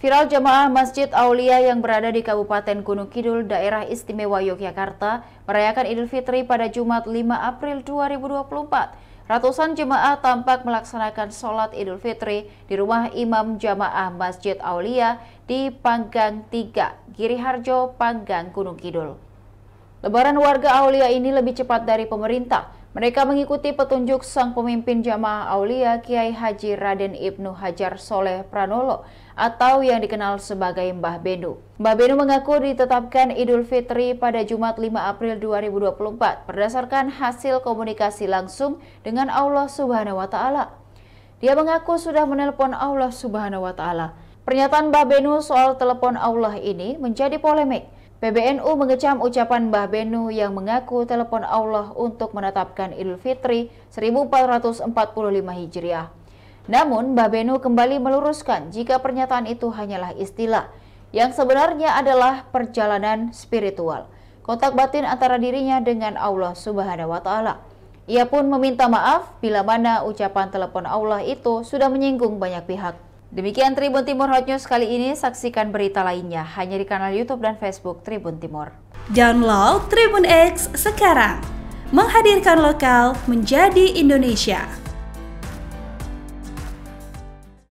Viral jemaah Masjid Aulia yang berada di Kabupaten Gunung Kidul, Daerah Istimewa Yogyakarta, merayakan Idul Fitri pada Jumat 5 April 2024. Ratusan jemaah tampak melaksanakan sholat Idul Fitri di rumah Imam Jamaah Masjid Aulia di Panggang 3, Harjo, Panggang Gunung Kidul. Lebaran warga Aulia ini lebih cepat dari pemerintah, mereka mengikuti petunjuk sang pemimpin jamaah Aulia Kiai Haji Raden Ibnu Hajar Soleh Pranolo atau yang dikenal sebagai Mbah Benu. Mbah Benu mengaku ditetapkan Idul Fitri pada Jumat 5 April 2024 berdasarkan hasil komunikasi langsung dengan Allah Subhanahu wa taala. Dia mengaku sudah menelpon Allah Subhanahu wa taala. Pernyataan Mbah Benu soal telepon Allah ini menjadi polemik. PBNU mengecam ucapan Mbah Benu yang mengaku telepon Allah untuk menetapkan Idul Fitri 1445 Hijriah. Namun, Mbah Benu kembali meluruskan jika pernyataan itu hanyalah istilah, yang sebenarnya adalah perjalanan spiritual, kontak batin antara dirinya dengan Allah Subhanahu wa Ta'ala. Ia pun meminta maaf bila mana ucapan telepon Allah itu sudah menyinggung banyak pihak. Demikian Tribun Timur Hot News kali ini, saksikan berita lainnya hanya di kanal YouTube dan Facebook Tribun Timur. Download Tribun X sekarang, menghadirkan lokal menjadi Indonesia.